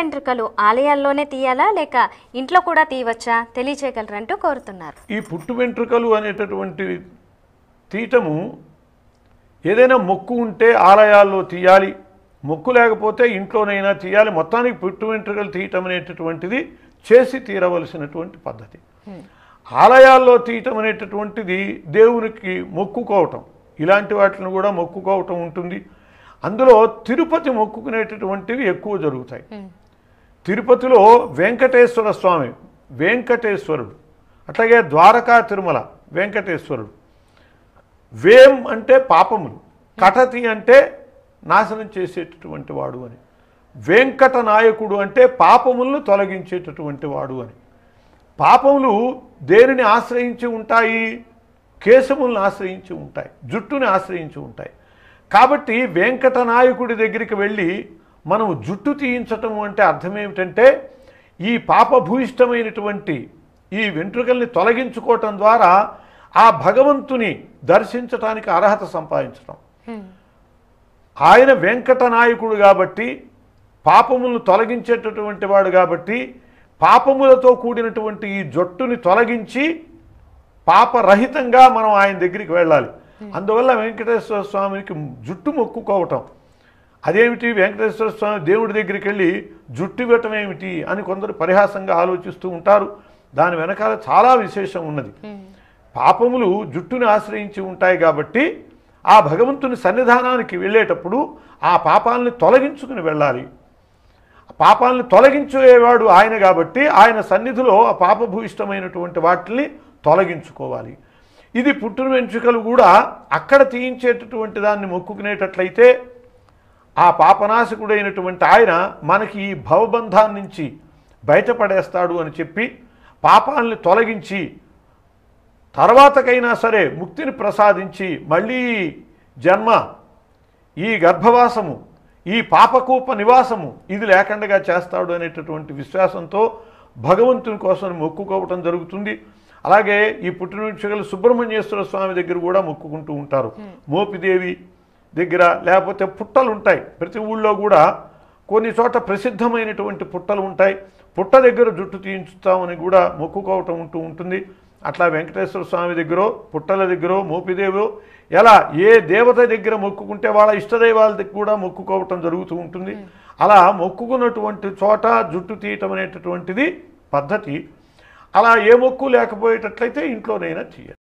వెంట్రుకలు ఆలయాల్లోనే తీయాలా లేక ఇంట్లో కూడా తీయవచ్చా తెలియచేయగలరంటూ కోరుతున్నారు ఈ పుట్టు వెంట్రుకలు అనేటటువంటి తీయటము ఏదైనా మొక్కు ఉంటే ఆలయాల్లో తీయాలి మొక్కు లేకపోతే ఇంట్లోనైనా తీయాలి మొత్తానికి పుట్టు వెంట్రుకలు తీయటం అనేటటువంటిది చేసి తీరవలసినటువంటి పద్ధతి ఆలయాల్లో తీయటం అనేటటువంటిది దేవునికి మొక్కుకోవటం ఇలాంటి వాటిని కూడా మొక్కుకోవటం ఉంటుంది అందులో తిరుపతి మొక్కుకునేటటువంటివి ఎక్కువ జరుగుతాయి తిరుపతిలో వెంకటేశ్వర స్వామి వెంకటేశ్వరుడు అట్లాగే ద్వారకా తిరుమల వెంకటేశ్వరుడు వేం అంటే పాపములు కటతి అంటే నాశనం చేసేటటువంటి వాడు అని వెంకట నాయకుడు అంటే పాపములను తొలగించేటటువంటి వాడు అని పాపములు దేనిని ఆశ్రయించి ఉంటాయి కేశములను ఆశ్రయించి ఉంటాయి జుట్టుని ఆశ్రయించి ఉంటాయి కాబట్టి వెంకట నాయకుడి దగ్గరికి వెళ్ళి మనం జుట్టు తీయించటం అంటే అర్థం ఏమిటంటే ఈ పాపభూయిష్టమైనటువంటి ఈ వెంట్రుకల్ని తొలగించుకోవటం ద్వారా ఆ భగవంతుని దర్శించటానికి అర్హత సంపాదించటం ఆయన వెంకట నాయకుడు కాబట్టి పాపములను తొలగించేటటువంటి వాడు కాబట్టి పాపములతో కూడినటువంటి ఈ జొట్టుని తొలగించి పాపరహితంగా మనం ఆయన దగ్గరికి వెళ్ళాలి అందువల్ల వెంకటేశ్వర స్వామికి జుట్టు మొక్కుకోవటం అదేమిటి వెంకటేశ్వర స్వామి దేవుడి దగ్గరికి వెళ్ళి జుట్టు పెట్టమేమిటి అని కొందరు పరిహాసంగా ఆలోచిస్తూ ఉంటారు దాని వెనకాల చాలా విశేషం ఉన్నది పాపములు జుట్టుని ఆశ్రయించి ఉంటాయి కాబట్టి ఆ భగవంతుని సన్నిధానానికి వెళ్ళేటప్పుడు ఆ పాపాలని తొలగించుకుని వెళ్ళాలి పాపాలను తొలగించేవాడు ఆయన కాబట్టి ఆయన సన్నిధిలో ఆ పాపభూయిష్టమైనటువంటి వాటిని తొలగించుకోవాలి ఇది పుట్టిన వెంచుకలు కూడా అక్కడ తీయించేటటువంటి దాన్ని మొక్కుకునేటట్లయితే ఆ పాపనాశకుడైనటువంటి ఆయన మనకి ఈ భవబంధాన్ని నుంచి బయటపడేస్తాడు అని చెప్పి పాపాలని తొలగించి తర్వాతకైనా సరే ముక్తిని ప్రసాదించి మళ్ళీ జన్మ ఈ గర్భవాసము ఈ పాపకూప నివాసము ఇది లేకుండా చేస్తాడు అనేటటువంటి విశ్వాసంతో భగవంతుని కోసం మొక్కుకోవటం జరుగుతుంది అలాగే ఈ పుట్టినక్షలు సుబ్రహ్మణ్యేశ్వర స్వామి దగ్గర కూడా మొక్కుకుంటూ ఉంటారు మోపిదేవి దగ్గర లేకపోతే పుట్టలు ఉంటాయి ప్రతి ఊళ్ళో కూడా కొన్ని చోట ప్రసిద్ధమైనటువంటి పుట్టలు ఉంటాయి పుట్ట దగ్గర జుట్టు తీయించుతామని కూడా మొక్కుకోవటం ఉంటూ ఉంటుంది అట్లా వెంకటేశ్వర స్వామి దగ్గర పుట్టల దగ్గర మోపిదేవు ఎలా ఏ దేవత దగ్గర మొక్కుకుంటే వాళ్ళ ఇష్టదైవాల దగ్గర కూడా మొక్కుకోవటం జరుగుతూ ఉంటుంది అలా మొక్కుకున్నటువంటి చోట జుట్టు తీయటం అనేటటువంటిది పద్ధతి అలా ఏ మొక్కు లేకపోయేటట్లయితే ఇంట్లోనైనా చేయాలి